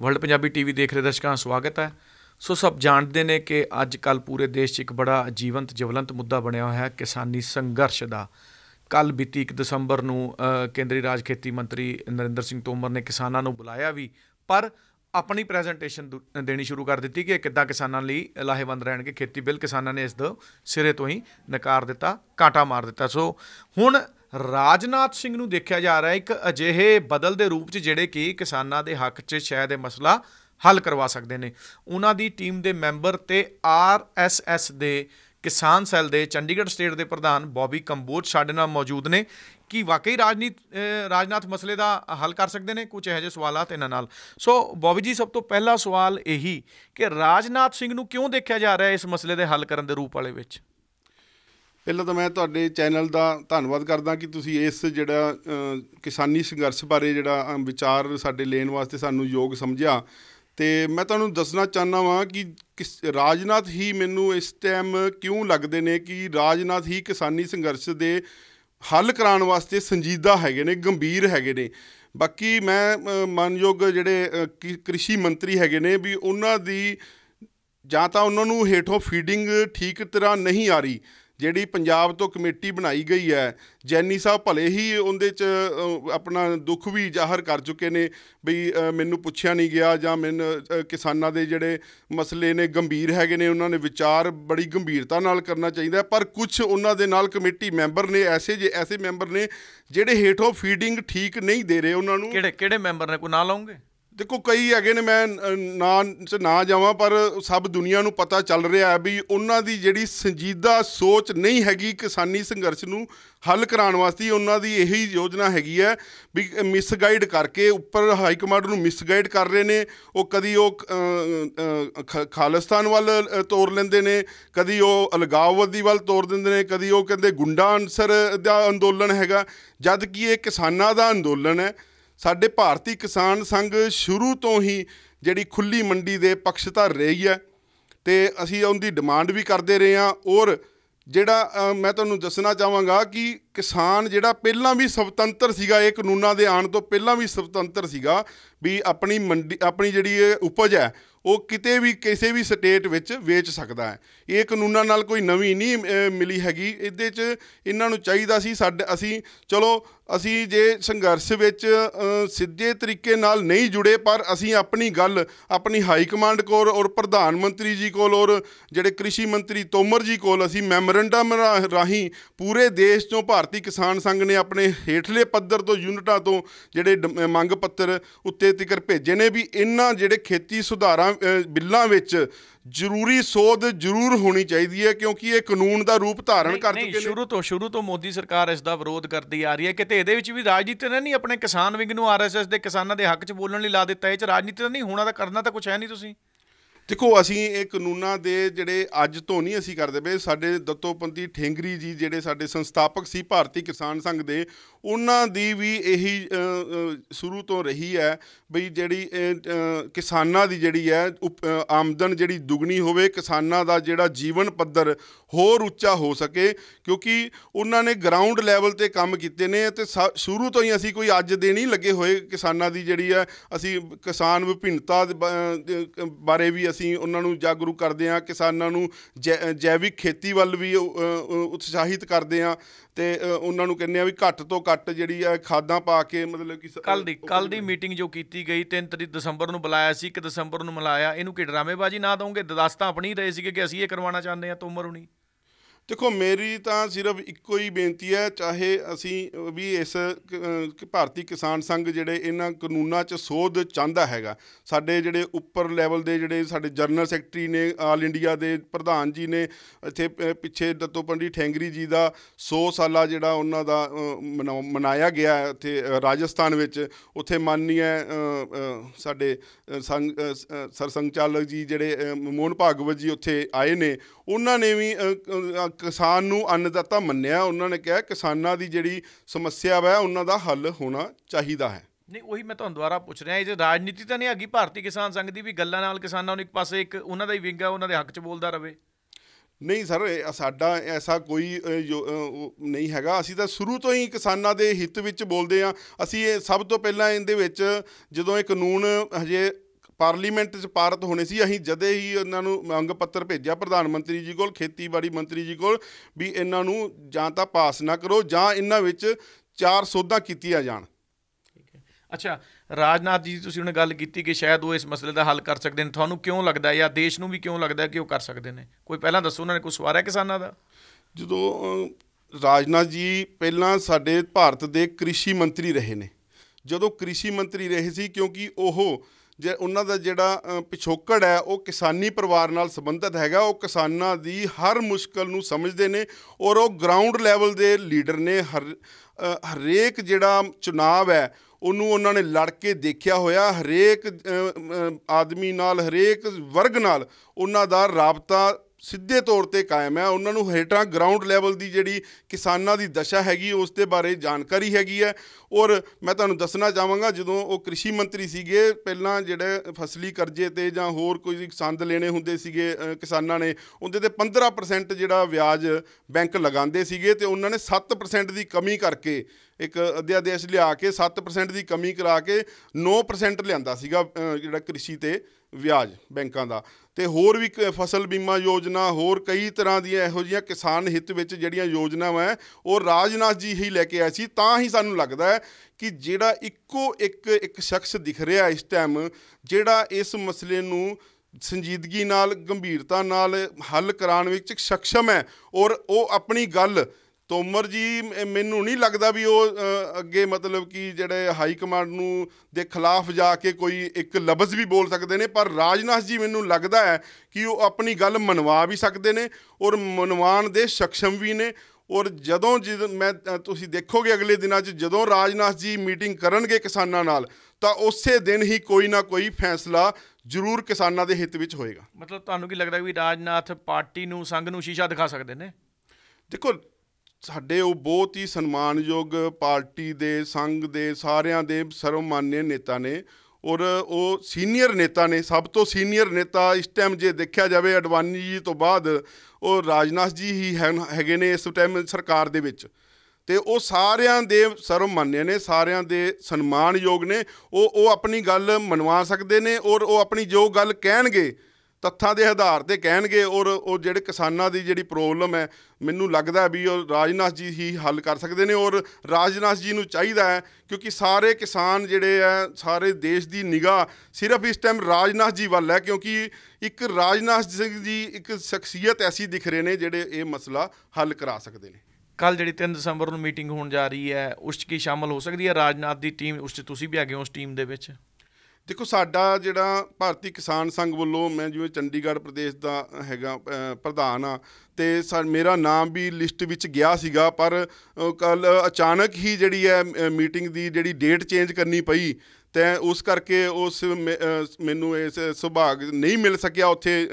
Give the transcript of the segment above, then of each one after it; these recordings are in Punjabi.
ਵਰਲਡ ਪੰਜਾਬੀ ਟੀਵੀ ਦੇਖ ਰਹੇ ਦਰਸ਼ਕਾਂ ਦਾ ਸਵਾਗਤ ਹੈ ਸੋ ਸਭ ਜਾਣਦੇ ਨੇ ਕਿ ਅੱਜ ਕੱਲ ਪੂਰੇ ਦੇਸ਼ 'ਚ ਇੱਕ ਬੜਾ ਜੀਵੰਤ ਜਵਲੰਤ ਮੁੱਦਾ ਬਣਿਆ ਹੋਇਆ ਹੈ ਕਿਸਾਨੀ ਸੰਘਰਸ਼ ਦਾ ਕੱਲ ਬੀਤੀ 1 ਦਸੰਬਰ ਨੂੰ ਕੇਂਦਰੀ ਰਾਜ ਖੇਤੀ ਮੰਤਰੀ ਨਰਿੰਦਰ ਸਿੰਘ ਤੋਮਰ ਨੇ ਕਿਸਾਨਾਂ ਨੂੰ ਬੁਲਾਇਆ ਵੀ ਪਰ ਆਪਣੀ ਪ੍ਰੈਜੈਂਟੇਸ਼ਨ ਦੇਣੀ ਸ਼ੁਰੂ ਕਰ ਦਿੱਤੀ ਕਿ ਕਿੱਦਾਂ ਕਿਸਾਨਾਂ ਲਈ ਲਾਹੇਵੰਦ ਰਹਿਣਗੇ ਖੇਤੀ ਬਿੱਲ ਕਿਸਾਨਾਂ ਨੇ ਇਸ ਦੇ ਸਿਰੇ ਤੋਂ ਹੀ ਨਕਾਰ ਦਿੱਤਾ ਕਾਟਾ ਮਾਰ ਦਿੱਤਾ ਸੋ ਹੁਣ ਰਾਜਨਾਥ ਸਿੰਘ ਨੂੰ ਦੇਖਿਆ ਜਾ ਰਿਹਾ ਇੱਕ ਅਜਿਹੇ ਬਦਲ ਦੇ ਰੂਪ 'ਚ ਜਿਹੜੇ ਕਿ ਕਿਸਾਨਾਂ ਦੇ ਹੱਕ 'ਚ ਸ਼ਾਇਦ ਇਹ ਮਸਲਾ ਹੱਲ ਕਰਵਾ ਸਕਦੇ ਨੇ ਉਹਨਾਂ ਦੀ ਟੀਮ ਦੇ ਮੈਂਬਰ ਤੇ ਆਰਐਸਐਸ ਦੇ ਕਿਸਾਨ ਸੈਲ ਦੇ ਚੰਡੀਗੜ੍ਹ ਸਟੇਟ ਦੇ ਪ੍ਰਧਾਨ ਬੌਬੀ ਕੰਬੋਜ ਸਾਡੇ ਨਾਲ ਮੌਜੂਦ ਨੇ ਕਿ ਵਾਕਈ ਰਾਜਨੀਤ ਰਾਜਨਾਥ ਮਸਲੇ ਦਾ ਹੱਲ ਕਰ ਸਕਦੇ ਨੇ ਕੁਝ ਇਹੋ ਜਿਹੇ ਸਵਾਲਾਂ ਤੇ ਨਾਲ ਸੋ ਬੌਬੀ ਜੀ ਸਭ ਤੋਂ ਪਹਿਲਾ ਸਵਾਲ ਇਹੀ ਕਿ ਰਾਜਨਾਥ ਸਿੰਘ ਨੂੰ ਕਿਉਂ ਦੇਖਿਆ ਜਾ ਰਿਹਾ ਇਸ ਮਸਲੇ ਦੇ ਹੱਲ ਕਰਨ ਦੇ ਰੂਪ ਵਾਲੇ ਵਿੱਚ ਪਹਿਲਾਂ ਤਾਂ ਮੈਂ ਤੁਹਾਡੇ ਚੈਨਲ ਦਾ ਧੰਨਵਾਦ ਕਰਦਾ ਕਿ ਤੁਸੀਂ ਇਸ ਜਿਹੜਾ ਕਿਸਾਨੀ ਸੰਘਰਸ਼ ਬਾਰੇ ਜਿਹੜਾ ਵਿਚਾਰ ਸਾਡੇ ਲੈਣ ਵਾਸਤੇ ਸਾਨੂੰ ਯੋਗ ਸਮਝਿਆ ਤੇ ਮੈਂ ਤੁਹਾਨੂੰ ਦੱਸਣਾ ਚਾਹਨਾ ਵਾਂ ਕਿ ਰਾਜਨਾਥ ਹੀ ਮੈਨੂੰ ਇਸ ਟਾਈਮ ਕਿਉਂ ਲੱਗਦੇ ਨੇ ਕਿ ਰਾਜਨਾਥ ਹੀ ਕਿਸਾਨੀ ਸੰਘਰਸ਼ ਦੇ ਹੱਲ ਕਰਾਉਣ ਵਾਸਤੇ ਸੰਜੀਦਾ ਹੈਗੇ ਨੇ ਗੰਭੀਰ ਹੈਗੇ ਨੇ ਬਾਕੀ ਮੈਂ ਮਨਯੋਗ ਜਿਹੜੇ ਕ੍ਰਿਸ਼ੀ ਮੰਤਰੀ ਹੈਗੇ ਨੇ ਵੀ ਉਹਨਾਂ ਦੀ ਜਾਂ ਤਾਂ ਉਹਨਾਂ ਨੂੰ ਹੇਠੋਂ ਫੀਡਿੰਗ ਠੀਕ ਤਰ੍ਹਾਂ ਨਹੀਂ ਆ ਰਹੀ ਜਿਹੜੀ ਪੰਜਾਬ ਤੋਂ ਕਮੇਟੀ ਬਣਾਈ ਗਈ ਹੈ ਜੈਨੀ ਸਾਹਿਬ ਭਲੇ ਹੀ ਉਹਦੇ 'ਚ ਆਪਣਾ ਦੁੱਖ ਵੀ ਜ਼ਾਹਰ ਕਰ ਚੁੱਕੇ ਨੇ ਬਈ ਮੈਨੂੰ ਪੁੱਛਿਆ ਨਹੀਂ ਗਿਆ ਜਾਂ ਮੈਨ ਕਿਸਾਨਾਂ ਦੇ ਜਿਹੜੇ ਮਸਲੇ ਨੇ ਗੰਭੀਰ ਹੈਗੇ ਨੇ ਉਹਨਾਂ ਨੇ ਵਿਚਾਰ ਬੜੀ ਗੰਭੀਰਤਾ ਨਾਲ ਕਰਨਾ ਚਾਹੀਦਾ ਪਰ ਕੁਝ ਉਹਨਾਂ ਦੇ ਨਾਲ ਕਮੇਟੀ ਮੈਂਬਰ ਨੇ ਐਸੇ ਜੇ ਐਸੇ ਮੈਂਬਰ ਨੇ ਜਿਹੜੇ ਹੇਠੋਂ ਫੀਡਿੰਗ ਠੀਕ ਨਹੀਂ ਦੇ ਰਹੇ ਉਹਨਾਂ ਨੂੰ ਕਿਹੜੇ ਕਿਹੜੇ ਮੈਂਬਰ ਨੇ ਕੋਈ ਨਾ ਲਾਉਂਗੇ ਦੇਖੋ ਕਈ ਹੈਗੇ ਨੇ ਮੈਂ ਨਾਂ ਨਾ ਜਾਵਾਂ ਪਰ ਸਭ ਦੁਨੀਆ ਨੂੰ ਪਤਾ ਚੱਲ ਰਿਹਾ ਹੈ ਵੀ ਉਹਨਾਂ ਦੀ ਜਿਹੜੀ ਸੰਜੀਦਾ ਸੋਚ ਨਹੀਂ ਹੈਗੀ ਕਿਸਾਨੀ ਸੰਘਰਸ਼ ਨੂੰ ਹੱਲ ਕਰਾਉਣ ਵਾਸਤੇ ਉਹਨਾਂ ਦੀ ਇਹੀ ਯੋਜਨਾ ਹੈਗੀ ਹੈ ਵੀ ਮਿਸਗਾਈਡ ਕਰਕੇ ਉੱਪਰ ਹਾਈ ਕਮਾਂਡ ਨੂੰ ਮਿਸਗਾਈਡ ਕਰ ਰਹੇ ਨੇ ਉਹ ਕਦੀ ਉਹ ਖਾਲਿਸਤਾਨ ਵੱਲ ਤੋਰ ਲੈਂਦੇ ਨੇ ਕਦੀ ਉਹ ਅਲਗਾਵਵਾਦੀ ਵੱਲ ਤੋਰ ਦਿੰਦੇ ਨੇ ਕਦੀ ਉਹ ਕਹਿੰਦੇ ਗੁੰਡਾ ਅਨਸਰ ਦਾ ਅੰਦੋਲਨ ਹੈਗਾ ਜਦ ਕਿ ਇਹ ਕਿਸਾਨਾਂ ਦਾ ਅੰਦੋਲਨ ਹੈ ਸਾਡੇ ਭਾਰਤੀ ਕਿਸਾਨ ਸੰਘ ਸ਼ੁਰੂ ਤੋਂ ਹੀ ਜਿਹੜੀ ਖੁੱਲੀ ਮੰਡੀ ਦੇ ਪੱਖਧਾਰ ਰਹੀ ਹੈ ਤੇ ਅਸੀਂ ਉਹਦੀ ਡਿਮਾਂਡ ਵੀ ਕਰਦੇ ਰਹੇ ਹਾਂ ਔਰ ਜਿਹੜਾ ਮੈਂ ਤੁਹਾਨੂੰ ਦੱਸਣਾ ਚਾਹਾਂਗਾ ਕਿ ਕਿਸਾਨ ਜਿਹੜਾ ਪਹਿਲਾਂ ਵੀ ਸੁਤੰਤਰ ਸੀਗਾ ਇਹ ਕਾਨੂੰਨਾਂ ਦੇ ਆਉਣ ਤੋਂ ਪਹਿਲਾਂ ਵੀ ਸੁਤੰਤਰ ਸੀਗਾ ਵੀ ਆਪਣੀ ਮੰਡੀ ਆਪਣੀ ਜਿਹੜੀ ਉਪਜ ਹੈ ਉਹ ਕਿਤੇ ਵੀ ਕਿਸੇ ਵੀ ਸਟੇਟ ਵਿੱਚ ਵੇਚ ਸਕਦਾ ਹੈ ਇਹ ਕਾਨੂੰਨਾਂ ਨਾਲ ਕੋਈ ਨਵੀਂ ਨਹੀਂ ਮਿਲੀ ਹੈਗੀ ਇਹਦੇ 'ਚ ਇਹਨਾਂ ਨੂੰ ਚਾਹੀਦਾ ਸੀ ਸਾਡੇ ਅਸੀਂ ਚਲੋ ਅਸੀਂ ਜੇ ਸੰਘਰਸ਼ ਵਿੱਚ ਸਿੱਧੇ ਤਰੀਕੇ ਨਾਲ ਨਹੀਂ ਜੁੜੇ ਪਰ ਅਸੀਂ ਆਪਣੀ ਗੱਲ ਆਪਣੀ ਹਾਈ ਕਮਾਂਡ ਕੋਲ ਔਰ ਪ੍ਰਧਾਨ ਮੰਤਰੀ ਜੀ ਕੋਲ ਔਰ ਜਿਹੜੇ ਕ੍ਰਿਸ਼ੀ ਮੰਤਰੀ ਤੋਮਰ ਜੀ ਕੋਲ ਅਸੀਂ ਮੈਮੋਰੰਡਮ ਰਾਹੀਂ ਪੂਰੇ ਦੇਸ਼ ਤੋਂ ਭਾਰਤ ਭਾਰਤੀ ਕਿਸਾਨ ਸੰਘ ਨੇ ਆਪਣੇ ਹੇਠਲੇ ਪੱਧਰ ਤੋਂ ਯੂਨਿਟਾਂ ਤੋਂ ਜਿਹੜੇ ਮੰਗ ਪੱਤਰ ਉੱਤੇ ਤਿਕਰ ਭੇਜੇ ਨੇ ਵੀ ਇਹਨਾਂ ਜਿਹੜੇ ਖੇਤੀ ਸੁਧਾਰਾਂ ਬਿੱਲਾਂ ਵਿੱਚ ਜ਼ਰੂਰੀ ਸੋਧ ਜ਼ਰੂਰ ਹੋਣੀ ਚਾਹੀਦੀ ਹੈ ਕਿਉਂਕਿ ਇਹ ਕਾਨੂੰਨ ਦਾ ਰੂਪ ਧਾਰਨ ਕਰ ਚੁੱਕੇ ਨੇ ਸ਼ੁਰੂ ਤੋਂ ਸ਼ੁਰੂ ਤੋਂ ਮੋਦੀ ਸਰਕਾਰ ਇਸ ਦਾ ਵਿਰੋਧ ਕਰਦੀ ਆ ਰਹੀ ਹੈ ਕਿਤੇ ਇਹਦੇ ਵਿੱਚ ਵੀ ਰਾਜਨੀਤੀ ਨਹੀਂ ਆਪਣੇ ਕਿਸਾਨ ਵਿੰਗ ਨੂੰ ਆਰਐਸਐਸ ਦੇ ਕਿਸਾਨਾਂ ਦੇ ਹੱਕ 'ਚ ਬੋਲਣ ਲਈ ਲਾ ਦਿੱਤਾ ਇਹ 'ਚ ਰਾਜਨੀਤੀ ਨਹੀਂ ਹੋਣਾ ਤਾਂ ਕਰਨਾ ਤਾਂ ਕੁਝ ਹੈ ਨਹੀਂ ਤੁਸੀਂ ਦੇਖੋ ਅਸੀਂ ਇਹ ਕਾਨੂੰਨਾਂ ਦੇ ਜਿਹੜੇ ਅੱਜ ਤੋਂ ਨਹੀਂ ਅਸੀਂ ਕਰਦੇ ਪਏ ਸਾਡੇ ਦਤੋਪੰਤੀ ਠੇਂਗਰੀ ਜੀ ਜਿਹੜੇ ਸਾਡੇ ਸੰਸਥਾਪਕ ਸੀ ਭਾਰਤੀ ਕਿਸਾਨ ਸੰਘ ਦੇ ਉਹਨਾਂ ਦੀ ਵੀ ਇਹੀ ਸ਼ੁਰੂ ਤੋਂ ਰਹੀ ਹੈ ਬਈ ਜਿਹੜੀ ਕਿਸਾਨਾਂ ਦੀ ਜਿਹੜੀ ਹੈ ਆਮਦਨ ਜਿਹੜੀ ਦੁਗਣੀ ਹੋਵੇ ਕਿਸਾਨਾਂ ਦਾ ਜਿਹੜਾ ਜੀਵਨ ਪੱਧਰ ਹੋਰ ਉੱਚਾ ਹੋ ਸਕੇ ਕਿਉਂਕਿ ਉਹਨਾਂ ਨੇ ਗਰਾਊਂਡ ਲੈਵਲ ਤੇ ਕੰਮ ਕੀਤੇ ਨੇ ਤੇ ਸ਼ੁਰੂ ਤੋਂ ਹੀ ਅਸੀਂ ਕੋਈ ਅੱਜ ਦੇ ਨਹੀਂ ਲੱਗੇ ਹੋਏ ਕਿਸਾਨਾਂ ਦੀ ਜਿਹੜੀ ਹੈ ਅਸੀਂ ਕਿਸਾਨ ਵਿਭਿੰਨਤਾ ਬਾਰੇ ਵੀ ਅਸੀਂ ਉਹਨਾਂ ਨੂੰ ਜਾਗਰੂਕ ਕਰਦੇ ਹਾਂ ਕਿਸਾਨਾਂ ਨੂੰ ਜੈਵਿਕ ਖੇਤੀ ਵੱਲ ਵੀ ਉਤਸ਼ਾਹਿਤ ਕਰਦੇ ਹਾਂ ਤੇ ਉਹਨਾਂ ਨੂੰ ਕਹਿੰਦੇ ਆ ਵੀ ਘੱਟ ਤੋਂ ਘੱਟ ਜਿਹੜੀ ਆ ਖਾਦਾਂ ਪਾ ਕੇ ਮਤਲਬ ਕਿ ਕੱਲ ਦੀ ਕੱਲ ਦੀ ਮੀਟਿੰਗ ਜੋ ਕੀਤੀ ਗਈ 3 ਤਰੀਕ ਦਸੰਬਰ ਨੂੰ ਬੁਲਾਇਆ ਸੀ 1 ਦਸੰਬਰ ਨੂੰ ਮਿਲਾਇਆ ਇਹਨੂੰ ਕਿ ਡਰਾਮੇਬਾਜ਼ੀ ਨਾ ਦੋਗੇ ਦਸਤਾ ਆਪਣੀ ਰਹੇ ਸੀਗੇ ਕਿ ਅਸੀਂ ਇਹ ਕਰਵਾਉਣਾ ਚਾਹੁੰਦੇ ਆ ਤੋਮਰ ਹੁਣੀ ਦੇਖੋ ਮੇਰੀ ਤਾਂ ਸਿਰਫ ਇੱਕੋ ਹੀ ਬੇਨਤੀ ਹੈ ਚਾਹੇ ਅਸੀਂ ਵੀ ਇਸ ਭਾਰਤੀ ਕਿਸਾਨ ਸੰਘ ਜਿਹੜੇ ਇਹਨਾਂ ਕਾਨੂੰਨਾਂ 'ਚ ਸੋਧ ਚਾਹੁੰਦਾ ਹੈਗਾ ਸਾਡੇ ਜਿਹੜੇ ਉੱਪਰ ਲੈਵਲ ਦੇ ਜਿਹੜੇ ਸਾਡੇ ਜਰਨਲ ਸੈਕਟਰੀ ਨੇ ਆਲ ਇੰਡੀਆ ਦੇ ਪ੍ਰਧਾਨ ਜੀ ਨੇ ਇੱਥੇ ਪਿੱਛੇ ਦਤੋ ਪੰਡੀ ਠੈਂਗਰੀ ਜੀ ਦਾ 100 ਸਾਲਾ ਜਿਹੜਾ ਉਹਨਾਂ ਦਾ ਮਨਾਇਆ ਗਿਆ ਇੱਥੇ ਰਾਜਸਥਾਨ ਵਿੱਚ ਉੱਥੇ ਹੈ ਸਾਡੇ ਸਰ ਸੰਚਾਲਕ ਜੀ ਜਿਹੜੇ ਮੋਹਨ ਭਾਗਵਤ ਜੀ ਉੱਥੇ ਆਏ ਨੇ ਉਹਨਾਂ ਨੇ ਵੀ ਕਿਸਾਨ ਨੂੰ ਅੰਨਦਾਤਾ ਮੰਨਿਆ ਉਹਨਾਂ ਨੇ ਕਿਹਾ ਕਿਸਾਨਾਂ ਦੀ ਜਿਹੜੀ ਸਮੱਸਿਆ ਹੈ ਉਹਨਾਂ ਦਾ ਹੱਲ ਹੋਣਾ ਚਾਹੀਦਾ ਹੈ ਨਹੀਂ ਉਹੀ ਮੈਂ ਤੁਹਾਨੂੰ ਦੁਬਾਰਾ ਪੁੱਛ ਰਿਹਾ ਇਹ ਜੇ ਰਾਜਨੀਤੀ ਤਾਂ ਨਹੀਂ ਹੈਗੀ ਭਾਰਤੀ ਕਿਸਾਨ ਸੰਘ ਦੀ ਵੀ ਗੱਲਾਂ ਨਾਲ ਕਿਸਾਨਾਂ ਨੂੰ ਇੱਕ ਪਾਸੇ ਇੱਕ ਉਹਨਾਂ ਦਾ ਹੀ ਵਿੰਗ ਉਹਨਾਂ ਦੇ ਹੱਕ 'ਚ ਬੋਲਦਾ ਰਵੇ ਨਹੀਂ ਸਰ ਸਾਡਾ ਐਸਾ ਕੋਈ ਨਹੀਂ ਹੈਗਾ ਅਸੀਂ ਤਾਂ ਸ਼ੁਰੂ ਤੋਂ ਹੀ ਕਿਸਾਨਾਂ ਦੇ ਹਿੱਤ ਵਿੱਚ ਬੋਲਦੇ ਆ ਅਸੀਂ ਇਹ ਸਭ ਤੋਂ ਪਹਿਲਾਂ ਇਹਦੇ ਵਿੱਚ ਜਦੋਂ ਇਹ ਕਾਨੂੰਨ ਹਜੇ ਪਾਰਲੀਮੈਂਟ 'ਚ ਪਾਰਤ ਹੋਣੇ ਸੀ ਅਸੀਂ ਜਦੇ ਹੀ ਉਹਨਾਂ ਨੂੰ ਮੰਗ ਪੱਤਰ ਭੇਜਿਆ ਪ੍ਰਧਾਨ ਮੰਤਰੀ ਜੀ ਕੋਲ ਖੇਤੀਬਾੜੀ ਮੰਤਰੀ ਜੀ ਕੋਲ ਵੀ ਇਹਨਾਂ ਨੂੰ ਜਾਂ ਤਾਂ ਪਾਸ ਨਾ ਕਰੋ ਜਾਂ ਇਹਨਾਂ ਵਿੱਚ ਚਾਰ ਸੋਧਾਂ ਕੀਤੀਆਂ ਜਾਣ ਅੱਛਾ ਰਾਜਨਾਥ ਜੀ ਤੁਸੀਂ ਉਹਨੇ ਗੱਲ ਕੀਤੀ ਕਿ ਸ਼ਾਇਦ ਉਹ ਇਸ ਮਸਲੇ ਦਾ ਹੱਲ ਕਰ ਸਕਦੇ ਨੇ ਤੁਹਾਨੂੰ ਕਿਉਂ ਲੱਗਦਾ ਹੈ ਜਾਂ ਦੇਸ਼ ਨੂੰ ਵੀ ਕਿਉਂ ਲੱਗਦਾ ਹੈ ਕਿ ਉਹ ਕਰ ਸਕਦੇ ਨੇ ਕੋਈ ਪਹਿਲਾਂ ਦੱਸੋ ਉਹਨਾਂ ਨੇ ਕੋਈ ਸਵਾਰਿਆ ਕਿਸਾਨਾਂ ਦਾ ਜਦੋਂ ਰਾਜਨਾਥ ਜੀ ਪਹਿਲਾਂ ਸਾਡੇ ਭਾਰਤ ਦੇ ਕ੍ਰਿਸ਼ੀ ਮੰਤਰੀ ਰਹੇ ਨੇ ਜਦੋਂ ਕ੍ਰਿਸ਼ੀ ਮੰਤਰੀ ਰਹੇ ਸੀ ਕਿਉਂਕਿ ਉਹ ਜੇ ਉਹਨਾਂ ਦਾ ਜਿਹੜਾ ਪਿਛੋਕੜ ਹੈ ਉਹ ਕਿਸਾਨੀ ਪਰਿਵਾਰ ਨਾਲ ਸੰਬੰਧਿਤ ਹੈਗਾ ਉਹ ਕਿਸਾਨਾਂ ਦੀ ਹਰ ਮੁਸ਼ਕਲ ਨੂੰ ਸਮਝਦੇ ਨੇ ਔਰ ਉਹ ਗਰਾਊਂਡ ਲੈਵਲ ਦੇ ਲੀਡਰ ਨੇ ਹਰ ਹਰੇਕ ਜਿਹੜਾ ਚੁਣਾਵ ਹੈ ਉਹਨੂੰ ਉਹਨਾਂ ਨੇ ਲੜ ਕੇ ਦੇਖਿਆ ਹੋਇਆ ਹਰੇਕ ਆਦਮੀ ਨਾਲ ਹਰੇਕ ਵਰਗ ਨਾਲ ਉਹਨਾਂ ਦਾ ਰਾਬਤਾ ਸਿੱਧੇ ਤੌਰ ਤੇ ਕਾਇਮ ਹੈ ਉਹਨਾਂ ਨੂੰ ਹੇਟਾਂ ਗਰਾਊਂਡ ਲੈਵਲ ਦੀ ਜਿਹੜੀ ਕਿਸਾਨਾਂ ਦੀ ਦਸ਼ਾ ਹੈਗੀ ਉਸ ਦੇ ਬਾਰੇ ਜਾਣਕਾਰੀ ਹੈਗੀ ਹੈ ਔਰ ਮੈਂ ਤੁਹਾਨੂੰ ਦੱਸਣਾ ਚਾਹਾਂਗਾ ਜਦੋਂ ਉਹ ਕ੍ਰਿਸ਼ੀ ਮੰਤਰੀ ਸੀਗੇ ਪਹਿਲਾਂ ਜਿਹੜੇ ਫਸਲੀ ਕਰਜ਼ੇ ਤੇ ਜਾਂ ਹੋਰ ਕੋਈ ਸੰਦ ਲੈਣੇ ਹੁੰਦੇ ਸੀਗੇ ਕਿਸਾਨਾਂ ਨੇ ਉਹਦੇ ਤੇ 15% ਜਿਹੜਾ ਵਿਆਜ ਬੈਂਕ ਲਗਾਉਂਦੇ ਸੀਗੇ ਤੇ ਉਹਨਾਂ ਨੇ 7% ਦੀ ਕਮੀ ਕਰਕੇ ਇੱਕ ਅਧਿਆਦੇਸ਼ ਲਿਆ ਕੇ 7% ਦੀ ਕਮੀ ਕਰਾ ਕੇ 9% ਲਿਆਂਦਾ ਸੀਗਾ ਜਿਹੜਾ ਕ੍ਰਿਸ਼ੀ ਤੇ ਵਿਆਜ ਬੈਂਕਾਂ ਦਾ ਤੇ ਹੋਰ ਵੀ ਫਸਲ ਬੀਮਾ ਯੋਜਨਾ ਹੋਰ ਕਈ ਤਰ੍ਹਾਂ ਦੀਆਂ ਇਹੋ ਜਿਹੀਆਂ ਕਿਸਾਨ ਹਿੱਤ ਵਿੱਚ ਜਿਹੜੀਆਂ ਯੋਜਨਾਵਾਂ ਉਹ ਰਾਜਨਾਥ ਜੀ ਹੀ ਲੈ ਕੇ ਆਏ ਸੀ ਤਾਂ ਹੀ ਸਾਨੂੰ ਲੱਗਦਾ ਹੈ ਕਿ ਜਿਹੜਾ ਇੱਕੋ ਇੱਕ ਇੱਕ ਸ਼ਖਸ ਦਿਖ ਰਿਹਾ ਇਸ ਟਾਈਮ ਜਿਹੜਾ ਇਸ ਮਸਲੇ ਨੂੰ ਸੰਜੀਦਗੀ ਨਾਲ ਗੰਭੀਰਤਾ ਨਾਲ ਹੱਲ ਕਰਾਉਣ ਵਿੱਚ ਸਖਸ਼ਮ ਹੈ ਔਰ ਉਹ ਆਪਣੀ ਗੱਲ ਤੋਮਰ ਜੀ ਮੈਨੂੰ ਨਹੀਂ ਲੱਗਦਾ ਵੀ ਉਹ ਅੱਗੇ ਮਤਲਬ ਕਿ ਜਿਹੜੇ ਹਾਈ ਕਮਾਂਡ ਨੂੰ ਦੇ ਖਿਲਾਫ ਜਾ ਕੇ ਕੋਈ ਇੱਕ ਲਬਜ਼ ਵੀ ਬੋਲ ਸਕਦੇ ਨੇ ਪਰ ਰਾਜਨਾਥ ਜੀ ਮੈਨੂੰ ਲੱਗਦਾ ਹੈ ਕਿ ਉਹ ਆਪਣੀ ਗੱਲ ਮਨਵਾ ਵੀ ਸਕਦੇ ਨੇ ਔਰ ਮਨਵਾਣ ਦੇ ਸਖਸ਼ਮ ਵੀ ਨੇ ਔਰ ਜਦੋਂ ਮੈਂ ਤੁਸੀਂ ਦੇਖੋਗੇ ਅਗਲੇ ਦਿਨਾਂ 'ਚ ਜਦੋਂ ਰਾਜਨਾਥ ਜੀ ਮੀਟਿੰਗ ਕਰਨਗੇ ਕਿਸਾਨਾਂ ਨਾਲ ਤਾਂ ਉਸੇ ਦਿਨ ਹੀ ਕੋਈ ਨਾ ਕੋਈ ਫੈਸਲਾ ਜ਼ਰੂਰ ਕਿਸਾਨਾਂ ਦੇ ਹਿੱਤ ਵਿੱਚ ਹੋਏਗਾ ਮਤਲਬ ਤੁਹਾਨੂੰ ਕੀ ਲੱਗਦਾ ਵੀ ਰਾਜਨਾਥ ਪਾਰਟੀ ਨੂੰ ਸੰਘ ਨੂੰ ਸ਼ੀਸ਼ਾ ਦਿਖਾ ਸਕਦੇ ਨੇ ਦੇਖੋ ਸਾਡੇ ਉਹ ਬਹੁਤ ਹੀ ਸਨਮਾਨਯੋਗ ਪਾਰਟੀ ਦੇ ਸੰਘ ਦੇ ਸਾਰਿਆਂ ਦੇ ਸਰਵਮਾਨਯ ਨੇਤਾ ਨੇ ਔਰ ਉਹ ਸੀਨੀਅਰ ਨੇਤਾ ਨੇ ਸਭ ਤੋਂ ਸੀਨੀਅਰ ਨੇਤਾ ਇਸ ਟਾਈਮ ਜੇ ਦੇਖਿਆ ਜਾਵੇ ਅਡਵਾਨੀ ਜੀ ਤੋਂ ਬਾਅਦ ਉਹ ਰਾਜਨਾਥ ਜੀ ਹੀ ਹੈਗੇ ਨੇ ਇਸ ਟਾਈਮ ਸਰਕਾਰ ਦੇ ਵਿੱਚ ਤੇ ਉਹ ਸਾਰਿਆਂ ਦੇ ਸਰਵਮਾਨਯ ਨੇ ਸਾਰਿਆਂ ਦੇ ਸਨਮਾਨਯੋਗ ਨੇ ਉਹ ਉਹ ਆਪਣੀ ਗੱਲ ਮਨਵਾ ਸਕਦੇ ਨੇ ਔਰ ਉਹ ਆਪਣੀ ਜੋ ਗੱਲ ਕਹਿਣਗੇ ਤੱਥਾਂ ਦੇ ਆਧਾਰ ਤੇ ਕਹਿਣਗੇ ਔਰ ਉਹ ਜਿਹੜੇ ਕਿਸਾਨਾਂ ਦੀ ਜਿਹੜੀ ਪ੍ਰੋਬਲਮ ਹੈ ਮੈਨੂੰ ਲੱਗਦਾ ਵੀ ਉਹ ਰਾਜਨਾਥ ਜੀ ਹੀ ਹੱਲ ਕਰ ਸਕਦੇ ਨੇ ਔਰ ਰਾਜਨਾਥ ਜੀ ਨੂੰ ਚਾਹੀਦਾ ਹੈ ਕਿਉਂਕਿ ਸਾਰੇ ਕਿਸਾਨ ਜਿਹੜੇ ਆ ਸਾਰੇ ਦੇਸ਼ ਦੀ ਨਿਗਾਹ ਸਿਰਫ ਇਸ ਟਾਈਮ ਰਾਜਨਾਥ ਜੀ ਵੱਲ ਹੈ ਕਿਉਂਕਿ ਇੱਕ ਰਾਜਨਾਥ ਸਿੰਘ ਜੀ ਇੱਕ ਸ਼ਖਸੀਅਤ ਐਸੀ ਦਿਖ ਰਹੇ ਨੇ ਜਿਹੜੇ ਇਹ ਮਸਲਾ ਹੱਲ ਕਰਾ ਸਕਦੇ ਨੇ ਕੱਲ ਜਿਹੜੀ 3 ਦਸੰਬਰ ਨੂੰ ਮੀਟਿੰਗ ਹੋਣ ਜਾ ਰਹੀ ਹੈ ਉਸ 'ਚ ਕੀ ਸ਼ਾਮਲ ਹੋ ਸਕਦੀ ਹੈ ਰਾਜਨਾਥ ਦੀ ਟੀਮ ਉਸ 'ਚ ਤੁਸੀਂ ਵੀ ਆ ਗਏ ਹੋ ਉਸ ਟੀਮ ਦੇ ਵਿੱਚ ਦੇਖੋ ਸਾਡਾ ਜਿਹੜਾ ਭਾਰਤੀ ਕਿਸਾਨ ਸੰਘ ਵੱਲੋਂ ਮੈਂ ਜਿਵੇਂ ਚੰਡੀਗੜ੍ਹ ਪ੍ਰਦੇਸ਼ ਦਾ ਹੈਗਾ ਪ੍ਰਧਾਨ ਆ ਤੇ ਮੇਰਾ ਨਾਮ ਵੀ ਲਿਸਟ ਵਿੱਚ ਗਿਆ ਸੀਗਾ ਪਰ ਕੱਲ ਅਚਾਨਕ ਹੀ ਜਿਹੜੀ ਹੈ ਮੀਟਿੰਗ ਦੀ ਜਿਹੜੀ ਡੇਟ ਚੇਂਜ ਕਰਨੀ ਪਈ ਤੇ ਉਸ ਕਰਕੇ ਉਸ ਮੈਨੂੰ ਇਸ ਸੁਭਾਗ ਨਹੀਂ ਮਿਲ ਸਕਿਆ ਉੱਥੇ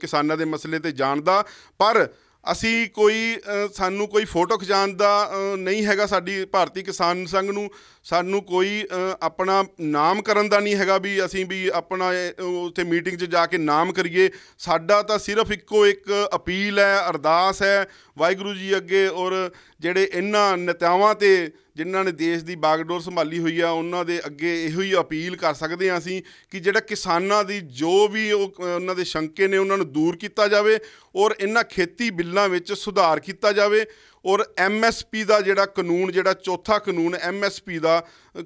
ਕਿਸਾਨਾਂ ਦੇ ਮਸਲੇ ਤੇ ਜਾਣ ਦਾ ਪਰ ਅਸੀਂ ਕੋਈ ਸਾਨੂੰ ਕੋਈ ਫੋਟੋ ਖਿਚਾਉਣ ਦਾ ਨਹੀਂ ਹੈਗਾ ਸਾਡੀ ਭਾਰਤੀ ਕਿਸਾਨ ਸੰਘ ਨੂੰ ਸਾਨੂੰ ਕੋਈ ਆਪਣਾ ਨਾਮ ਕਰਨ ਦਾ ਨਹੀਂ ਹੈਗਾ ਵੀ ਅਸੀਂ ਵੀ ਆਪਣਾ ਉੱਥੇ ਮੀਟਿੰਗ 'ਚ ਜਾ ਕੇ ਨਾਮ ਕਰੀਏ ਸਾਡਾ ਤਾਂ ਸਿਰਫ ਇੱਕੋ ਇੱਕ ਅਪੀਲ ਹੈ ਅਰਦਾਸ ਹੈ ਵਾਹਿਗੁਰੂ ਜੀ ਅੱਗੇ ਔਰ ਜਿਹੜੇ ਇਹਨਾਂ ਨੇਤਾਵਾਂ ਤੇ ਜਿਨ੍ਹਾਂ ਨੇ ਦੇਸ਼ ਦੀ ਬਾਗਡੋਰ ਸੰਭਾਲੀ ਹੋਈ ਆ ਉਹਨਾਂ ਦੇ ਅੱਗੇ ਇਹੋ ਹੀ ਅਪੀਲ ਕਰ ਸਕਦੇ ਆ ਅਸੀਂ ਕਿ ਜਿਹੜਾ ਕਿਸਾਨਾਂ ਦੀ ਜੋ ਵੀ ਉਹਨਾਂ ਦੇ ਸ਼ੰਕੇ ਨੇ ਉਹਨਾਂ ਨੂੰ ਦੂਰ ਕੀਤਾ ਜਾਵੇ ਔਰ ਇਹਨਾਂ ਖੇਤੀ ਬਿੱਲਾਂ ਵਿੱਚ ਸੁਧਾਰ ਕੀਤਾ ਜਾਵੇ ਔਰ ਐਮਐਸਪੀ ਦਾ ਜਿਹੜਾ ਕਾਨੂੰਨ ਜਿਹੜਾ ਚੌਥਾ ਕਾਨੂੰਨ ਐਮਐਸਪੀ ਦਾ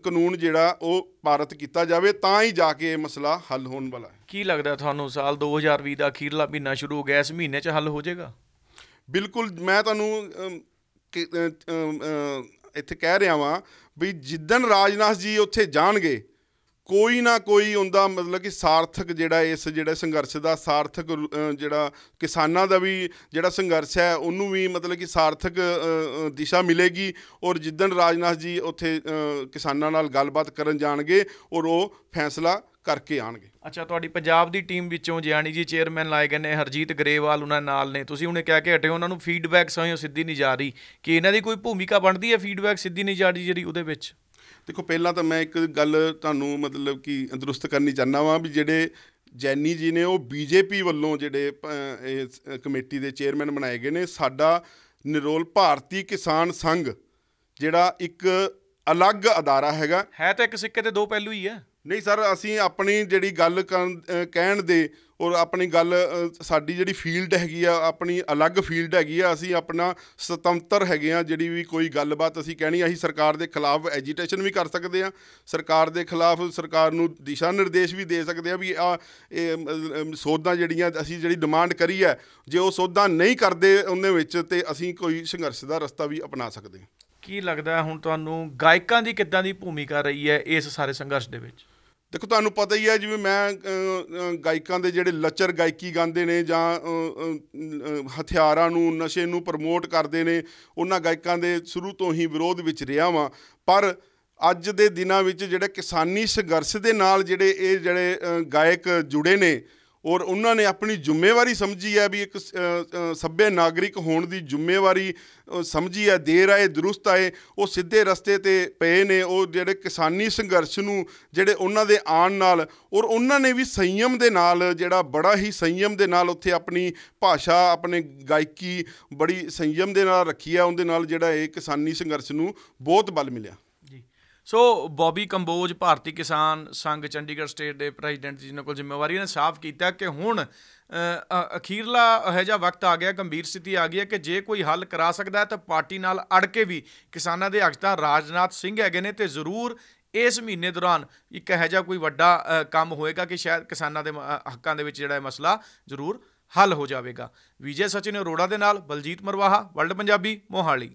ਕਾਨੂੰਨ ਜਿਹੜਾ ਉਹ ਪਾਰਤ ਕੀਤਾ ਜਾਵੇ ਤਾਂ ਹੀ ਜਾ ਕੇ ਇਹ ਮਸਲਾ ਹੱਲ ਹੋਣ ਵਾਲਾ ਹੈ ਕੀ ਲੱਗਦਾ ਤੁਹਾਨੂੰ ਸਾਲ 2020 ਦਾ ਅਖੀਰਲਾ ਮਹੀਨਾ ਸ਼ੁਰੂ ਹੋ ਗਿਆ ਇਸ ਮਹੀਨੇ 'ਚ ਹੱਲ ਹੋ ਜਾਏਗਾ ਬਿਲਕੁਲ ਮੈਂ ਤੁਹਾਨੂੰ ਇੱਥੇ ਕਹਿ ਰਿਹਾ ਵਾਂ ਵੀ ਜਿੱਦਨ ਰਾਜਨਾਥ ਜੀ ਉੱਥੇ ਜਾਣਗੇ ਕੋਈ ਨਾ ਕੋਈ ਹੁੰਦਾ ਮਤਲਬ ਕਿ ਸਾਰਥਕ ਜਿਹੜਾ ਇਸ ਜਿਹੜਾ ਸੰਘਰਸ਼ ਦਾ ਸਾਰਥਕ ਜਿਹੜਾ ਕਿਸਾਨਾਂ ਦਾ ਵੀ ਜਿਹੜਾ ਸੰਘਰਸ਼ ਹੈ ਉਹਨੂੰ ਵੀ ਮਤਲਬ ਕਿ ਸਾਰਥਕ ਦਿਸ਼ਾ ਮਿਲੇਗੀ ਔਰ ਜਿੱਦਣ ਰਾਜਨਾਥ ਜੀ ਉੱਥੇ ਕਿਸਾਨਾਂ ਨਾਲ ਗੱਲਬਾਤ ਕਰਨ ਜਾਣਗੇ ਔਰ ਉਹ ਫੈਸਲਾ ਕਰਕੇ ਆਣਗੇ ਅੱਛਾ ਤੁਹਾਡੀ ਪੰਜਾਬ ਦੀ ਟੀਮ ਵਿੱਚੋਂ ਜਿਆਣੀ ਜੀ ਚੇਅਰਮੈਨ ਲਾਏ ਗਏ ਨੇ ਹਰਜੀਤ ਗਰੇਵਾਲ ਉਹਨਾਂ ਨਾਲ ਨੇ ਤੁਸੀਂ ਉਹਨੇ ਕਹਿ ਕੇ ਹਟੇ ਉਹਨਾਂ ਨੂੰ ਫੀਡਬੈਕ ਸਹੀ ਸਿੱਧੀ ਨਹੀਂ ਜਾ ਰਹੀ ਕਿ ਇਹਨਾਂ ਦੀ ਕੋਈ ਭੂਮਿਕਾ ਬਣਦੀ ਹੈ ਫੀਡਬੈਕ ਸਿੱਧੀ ਨਹੀਂ ਜਾ ਰਹੀ ਜਿਹੜੀ ਉਹਦੇ ਵਿੱਚ ਦੇਖੋ ਪਹਿਲਾਂ ਤਾਂ ਮੈਂ ਇੱਕ ਗੱਲ ਤੁਹਾਨੂੰ ਮਤਲਬ ਕਿ ਅੰਦਰੁਸਤ ਕਰਨੀ ਚਾਹਨਾ ਵਾਂ ਵੀ ਜਿਹੜੇ ਜੈਨੀ ਜੀ ਨੇ ਉਹ ਬੀਜੇਪੀ ਵੱਲੋਂ ਜਿਹੜੇ ਇਸ ਕਮੇਟੀ ਦੇ ਚੇਅਰਮੈਨ ਬਣਾਏ ਗਏ ਨੇ ਸਾਡਾ ਨਿਰੋਲ ਭਾਰਤੀ ਕਿਸਾਨ ਸੰਘ ਜਿਹੜਾ ਇੱਕ ਅਲੱਗ ਅਦਾਰਾ ਹੈਗਾ ਹੈ ਤਾਂ ਇੱਕ ਸਿੱਕੇ ਤੇ ਦੋ ਪਹਿਲੂ ਹੀ ਆ ਨਹੀਂ ਸਰ ਅਸੀਂ ਆਪਣੀ ਜਿਹੜੀ ਗੱਲ ਕਹਿਣ ਦੇ ਔਰ ਆਪਣੀ ਗੱਲ ਸਾਡੀ ਜਿਹੜੀ ਫੀਲਡ ਹੈਗੀ ਆ ਆਪਣੀ ਅਲੱਗ ਫੀਲਡ ਹੈਗੀ ਆ ਅਸੀਂ ਆਪਣਾ ਸੁਤੰਤਰ ਹੈਗੇ ਆ ਜਿਹੜੀ ਵੀ ਕੋਈ ਗੱਲਬਾਤ ਅਸੀਂ ਕਹਿਣੀ ਆਹੀ ਸਰਕਾਰ ਦੇ ਖਿਲਾਫ ਐਜੀਟੇਸ਼ਨ ਵੀ ਕਰ ਸਕਦੇ ਆ ਸਰਕਾਰ ਦੇ ਖਿਲਾਫ ਸਰਕਾਰ ਨੂੰ ਦਿਸ਼ਾ ਨਿਰਦੇਸ਼ ਵੀ ਦੇ ਸਕਦੇ ਆ ਵੀ ਆ ਇਹ ਸੋਧਾਂ ਜਿਹੜੀਆਂ ਅਸੀਂ ਜਿਹੜੀ ਡਿਮਾਂਡ ਕਰੀ ਹੈ ਜੇ ਉਹ ਸੋਧਾਂ ਨਹੀਂ ਕਰਦੇ ਉਹਦੇ ਵਿੱਚ ਤੇ ਅਸੀਂ ਕੋਈ ਸੰਘਰਸ਼ ਦਾ ਰਸਤਾ ਵੀ ਅਪਣਾ ਸਕਦੇ ਕੀ ਲੱਗਦਾ ਹੁਣ ਤੁਹਾਨੂੰ ਗਾਇਕਾਂ ਦੀ ਕਿੱਦਾਂ ਦੀ ਭੂਮਿਕਾ ਰਹੀ ਹੈ ਇਸ ਸਾਰੇ ਸੰਘਰਸ਼ ਦੇ ਵਿੱਚ ਦੇਖੋ ਤੁਹਾਨੂੰ ਪਤਾ ਹੀ ਹੈ ਜਿਵੇਂ ਮੈਂ ਗਾਇਕਾਂ ਦੇ ਜਿਹੜੇ ਲੱਚਰ ਗਾਇਕੀ ਗਾਉਂਦੇ ਨੇ ਜਾਂ ਹਥਿਆਰਾਂ ਨੂੰ ਨਸ਼ੇ ਨੂੰ ਪ੍ਰਮੋਟ ਕਰਦੇ ਨੇ ਉਹਨਾਂ ਗਾਇਕਾਂ ਦੇ ਸ਼ੁਰੂ ਤੋਂ ਹੀ ਵਿਰੋਧ ਵਿੱਚ ਰਿਹਾ ਵਾਂ ਪਰ ਅੱਜ ਦੇ ਦਿਨਾਂ ਵਿੱਚ ਜਿਹੜੇ ਕਿਸਾਨੀ ਸੰਘਰਸ਼ ਦੇ ਨਾਲ ਜਿਹੜੇ ਇਹ ਜਿਹੜੇ ਗਾਇਕ ਜੁੜੇ ਨੇ ਔਰ ਉਹਨਾਂ ਨੇ ਆਪਣੀ ਜ਼ਿੰਮੇਵਾਰੀ ਸਮਝੀ ਹੈ ਵੀ ਇੱਕ ਸੱਭਿਆ ਨਾਗਰਿਕ ਹੋਣ ਦੀ ਜ਼ਿੰਮੇਵਾਰੀ ਸਮਝੀ ਹੈ ਦੇਰ ਆਏ ਦਰੁਸਤ ਆਏ ਉਹ ਸਿੱਧੇ ਰਸਤੇ ਤੇ ਪਏ ਨੇ ਉਹ ਜਿਹੜੇ ਕਿਸਾਨੀ ਸੰਘਰਸ਼ ਨੂੰ ਜਿਹੜੇ ਉਹਨਾਂ ਦੇ ਆਣ ਨਾਲ ਔਰ ਉਹਨਾਂ ਨੇ ਵੀ ਸੰਯਮ ਦੇ ਨਾਲ ਜਿਹੜਾ ਬੜਾ ਹੀ ਸੰਯਮ ਦੇ ਨਾਲ ਉੱਥੇ ਆਪਣੀ ਭਾਸ਼ਾ ਆਪਣੇ ਗਾਇਕੀ ਬੜੀ ਸੰਯਮ ਦੇ ਨਾਲ ਰੱਖੀ ਹੈ ਉਹਦੇ ਨਾਲ ਜਿਹੜਾ ਇਹ ਕਿਸਾਨੀ ਸੰਘਰਸ਼ ਨੂੰ ਬਹੁਤ ਬਲ ਮਿਲਿਆ ਸੋ ਬੌਬੀ ਕੰਬੋਜ ਭਾਰਤੀ ਕਿਸਾਨ ਸੰਘ ਚੰਡੀਗੜ੍ਹ ਸਟੇਟ ਦੇ ਪ੍ਰੈਜ਼ੀਡੈਂਟ ਜਿਨ੍ਹਾਂ ਕੋਲ ਜ਼ਿੰਮੇਵਾਰੀ ਨੇ ਸਾਫ਼ ਕੀਤਾ ਕਿ ਹੁਣ ਅਖੀਰਲਾ ਇਹ ਜਿਹਾ ਵਕਤ ਆ ਗਿਆ ਗੰਭੀਰ ਸਥਿਤੀ ਆ ਗਈ ਹੈ ਕਿ ਜੇ ਕੋਈ ਹੱਲ ਕਰਾ ਸਕਦਾ ਹੈ ਤਾਂ ਪਾਰਟੀ ਨਾਲ ਅੜ ਕੇ ਵੀ ਕਿਸਾਨਾਂ ਦੇ ਹੱਕ ਤਾਂ ਰਾਜਨਾਥ ਸਿੰਘ ਹੈਗੇ ਨੇ ਤੇ ਜ਼ਰੂਰ ਇਸ ਮਹੀਨੇ ਦੌਰਾਨ ਇੱਕ ਇਹ ਜਿਹਾ ਕੋਈ ਵੱਡਾ ਕੰਮ ਹੋਏਗਾ ਕਿ ਸ਼ਾਇਦ ਕਿਸਾਨਾਂ ਦੇ ਹੱਕਾਂ ਦੇ ਵਿੱਚ ਜਿਹੜਾ ਮਸਲਾ ਜ਼ਰੂਰ ਹੱਲ ਹੋ ਜਾਵੇਗਾ ਵਿਜੇ ਸਚਿਨ ਅਰੋੜਾ ਦੇ ਨਾਲ ਬਲਜੀਤ ਮਰਵਾਹਾ ਵਰਲਡ ਪੰਜਾਬੀ ਮੋਹਾਲੀ